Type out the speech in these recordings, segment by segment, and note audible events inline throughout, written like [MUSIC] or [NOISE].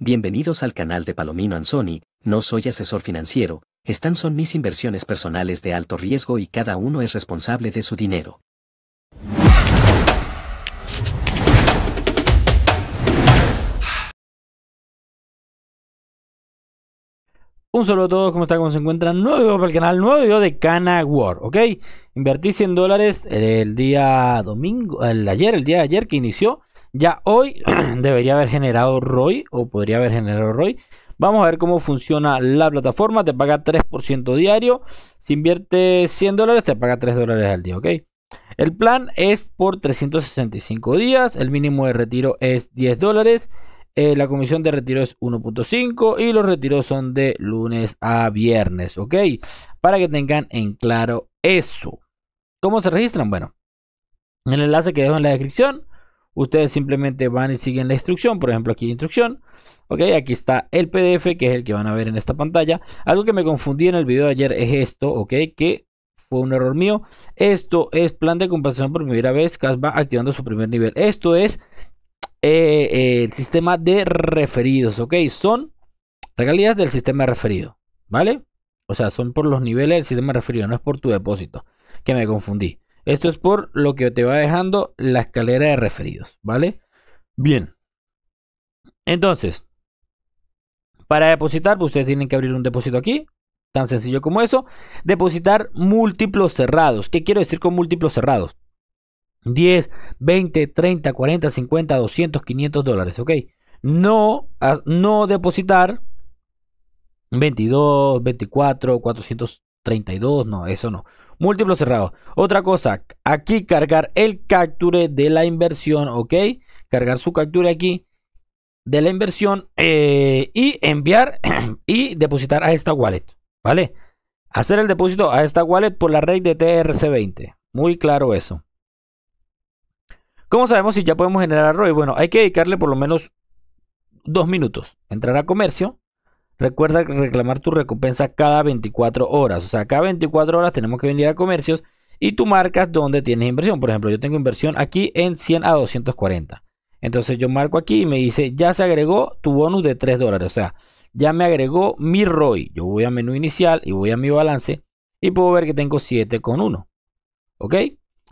Bienvenidos al canal de Palomino Anzoni, no soy asesor financiero, están son mis inversiones personales de alto riesgo y cada uno es responsable de su dinero. Un saludo a todos, ¿cómo están? ¿Cómo se encuentran? Nuevo video para el canal, nuevo video de Cana War, ¿ok? Invertí 100 dólares el día domingo, el ayer, el día de ayer que inició ya hoy [CLEARS THROAT] debería haber generado ROI o podría haber generado ROI. Vamos a ver cómo funciona la plataforma. Te paga 3% diario. Si inviertes 100 dólares, te paga 3 dólares al día, ¿ok? El plan es por 365 días. El mínimo de retiro es 10 dólares. Eh, la comisión de retiro es 1.5 y los retiros son de lunes a viernes, ¿ok? Para que tengan en claro eso. ¿Cómo se registran? Bueno, en el enlace que dejo en la descripción ustedes simplemente van y siguen la instrucción, por ejemplo aquí instrucción, ok, aquí está el PDF que es el que van a ver en esta pantalla, algo que me confundí en el video de ayer es esto, ok, que fue un error mío, esto es plan de compensación por primera vez, CAS va activando su primer nivel, esto es eh, eh, el sistema de referidos, ok, son regalías del sistema referido, ¿vale? O sea, son por los niveles del sistema referido, no es por tu depósito, que me confundí. Esto es por lo que te va dejando la escalera de referidos, ¿vale? Bien. Entonces, para depositar, pues ustedes tienen que abrir un depósito aquí, tan sencillo como eso. Depositar múltiplos cerrados. ¿Qué quiero decir con múltiplos cerrados? 10, 20, 30, 40, 50, 200, 500 dólares, ¿ok? No, ah, no depositar 22, 24, 432, no, eso no múltiplo cerrado. Otra cosa, aquí cargar el capture de la inversión, ¿ok? Cargar su capture aquí de la inversión eh, y enviar [CLEARS THROAT] y depositar a esta wallet, ¿vale? Hacer el depósito a esta wallet por la red de TRC20. Muy claro eso. ¿Cómo sabemos si ya podemos generar ROI? Bueno, hay que dedicarle por lo menos dos minutos. Entrar a comercio Recuerda reclamar tu recompensa cada 24 horas. O sea, cada 24 horas tenemos que venir a comercios y tú marcas dónde tienes inversión. Por ejemplo, yo tengo inversión aquí en 100 a 240. Entonces yo marco aquí y me dice, ya se agregó tu bonus de 3 dólares. O sea, ya me agregó mi ROI. Yo voy a menú inicial y voy a mi balance y puedo ver que tengo 7,1. ¿Ok?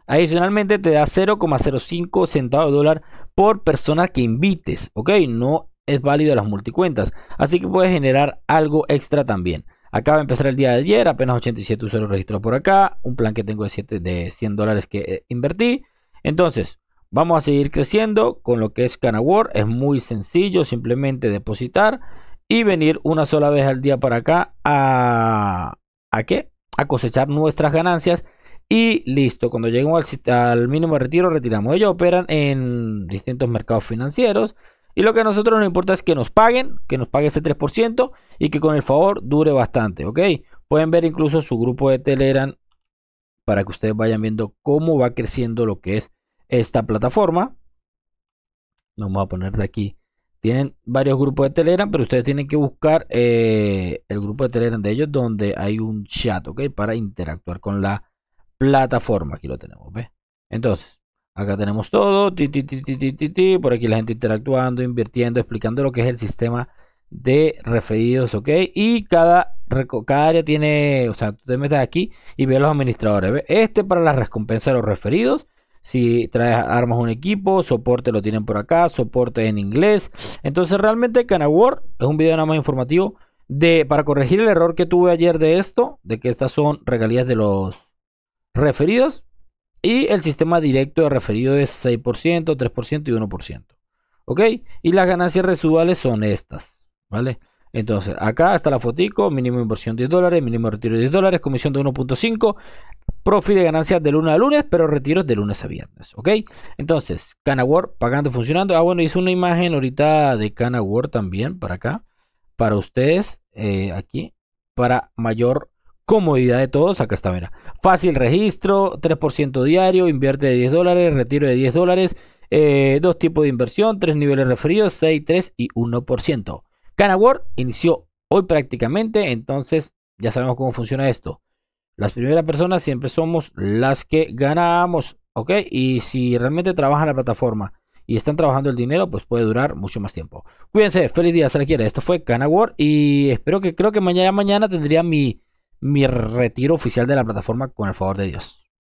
Adicionalmente te da 0,05 centavos de dólar por persona que invites. ¿Ok? No es válido las multicuentas, así que puede generar algo extra también. Acaba de empezar el día de ayer, apenas 87 usuarios registrados por acá, un plan que tengo de, 7, de 100 dólares que eh, invertí. Entonces, vamos a seguir creciendo con lo que es Canawar, es muy sencillo, simplemente depositar y venir una sola vez al día para acá a, ¿a qué? A cosechar nuestras ganancias y listo. Cuando lleguemos al, al mínimo de retiro, retiramos. Ellos operan en distintos mercados financieros y lo que a nosotros nos importa es que nos paguen, que nos pague ese 3% y que con el favor dure bastante, ¿ok? Pueden ver incluso su grupo de Telegram para que ustedes vayan viendo cómo va creciendo lo que es esta plataforma. Vamos a poner de aquí. Tienen varios grupos de Telegram, pero ustedes tienen que buscar eh, el grupo de Telegram de ellos donde hay un chat, ¿ok? Para interactuar con la plataforma. Aquí lo tenemos, ¿ves? Entonces, Acá tenemos todo, ti, ti, ti, por aquí la gente interactuando, invirtiendo, explicando lo que es el sistema de referidos, ¿ok? Y cada, área tiene, o sea, tú te metes aquí y ves los administradores, Este para la recompensa de los referidos, si traes armas un equipo, soporte lo tienen por acá, soporte en inglés. Entonces realmente Canawar es un video nada más informativo de para corregir el error que tuve ayer de esto, de que estas son regalías de los referidos. Y el sistema directo de referido es 6%, 3% y 1%. ¿Ok? Y las ganancias residuales son estas. ¿Vale? Entonces, acá está la fotico, mínimo inversión 10 dólares, mínimo retiro de 10 dólares, comisión de 1.5, profit de ganancias de lunes a lunes, pero retiros de lunes a viernes, ¿ok? Entonces, Word pagando, funcionando. Ah, bueno, hice una imagen ahorita de Canawor también para acá, para ustedes, eh, aquí, para mayor comodidad de todos. Acá está, mira. Fácil registro, 3% diario, invierte de 10 dólares, retiro de 10 dólares, eh, dos tipos de inversión, tres niveles referidos, 6, 3 y 1%. CanaWord inició hoy prácticamente, entonces ya sabemos cómo funciona esto. Las primeras personas siempre somos las que ganamos, ¿ok? Y si realmente trabajan la plataforma y están trabajando el dinero, pues puede durar mucho más tiempo. Cuídense, feliz día, se la quiere. Esto fue CanaWord y espero que creo que mañana mañana tendría mi mi retiro oficial de la plataforma con el favor de Dios.